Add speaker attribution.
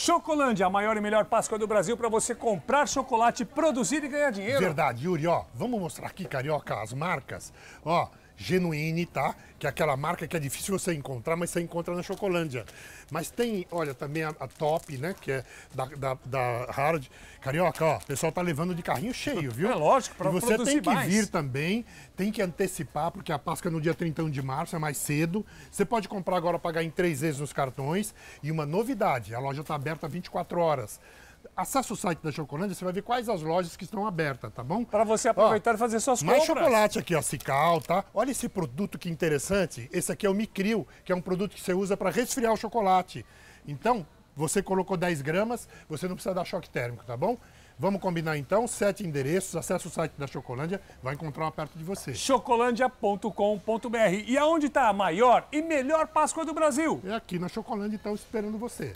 Speaker 1: Chocolândia, a maior e melhor Páscoa do Brasil para você comprar chocolate, produzir e ganhar dinheiro. Verdade, Yuri, ó. Vamos mostrar aqui, carioca, as marcas. Ó, Genuine, tá? Que é aquela marca que é difícil você encontrar, mas você encontra na Chocolândia. Mas tem, olha, também a, a Top, né? Que é da, da, da, Hard. Carioca, ó, o pessoal tá levando de carrinho cheio, viu? É lógico, pra e você tem que mais. vir também, tem que antecipar, porque a Páscoa é no dia 31 de março, é mais cedo. Você pode comprar agora, pagar em três vezes nos cartões. E uma novidade, a loja tá aberta 24 horas. Acesse o site da Chocolândia, você vai ver quais as lojas que estão abertas, tá bom? Para você aproveitar ó, e fazer suas mais compras. Mais chocolate aqui, ó, Cical, tá? Olha esse produto que interessante. Esse aqui é o Micrio, que é um produto que você usa para resfriar o chocolate. Então, você colocou 10 gramas, você não precisa dar choque térmico, tá bom? Vamos combinar então, sete endereços, acesse o site da Chocolândia, vai encontrar uma perto de você. chocolândia.com.br. E aonde está a maior e melhor Páscoa do Brasil? É aqui na Chocolândia, então esperando você.